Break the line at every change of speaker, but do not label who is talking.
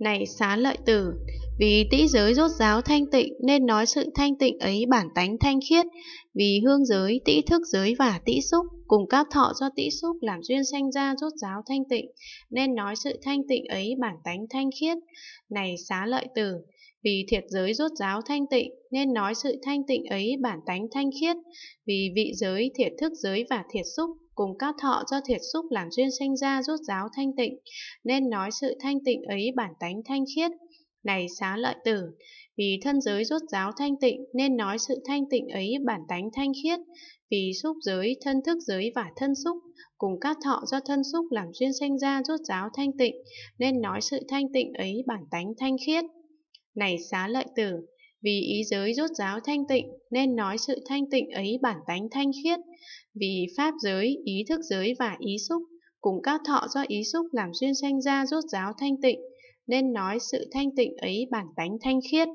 Này xá lợi tử, vì tĩ giới rốt giáo thanh tịnh nên nói sự thanh tịnh ấy bản tánh thanh khiết, vì hương giới, tĩ thức giới và tĩ xúc cùng các thọ do tĩ xúc làm duyên sanh ra rốt giáo thanh tịnh nên nói sự thanh tịnh ấy bản tánh thanh khiết. Này xá lợi tử, vì thiệt giới rốt giáo thanh tịnh nên nói sự thanh tịnh ấy bản tánh thanh khiết, vì vị giới, thiệt thức giới và thiệt xúc cùng các thọ do thiệt xúc làm duyên sinh ra rút giáo thanh tịnh, nên nói sự thanh tịnh ấy bản tánh thanh khiết. Này xá lợi tử, vì thân giới rút giáo thanh tịnh nên nói sự thanh tịnh ấy bản tánh thanh khiết, vì xúc giới, thân thức giới và thân xúc, cùng các thọ do thân xúc làm duyên sinh ra rút giáo thanh tịnh, nên nói sự thanh tịnh ấy bản tánh thanh khiết. Này xá lợi tử, vì ý giới rốt ráo thanh tịnh nên nói sự thanh tịnh ấy bản tánh thanh khiết. Vì pháp giới, ý thức giới và ý xúc cùng các thọ do ý xúc làm duyên sanh ra rốt ráo thanh tịnh nên nói sự thanh tịnh ấy bản tánh thanh khiết.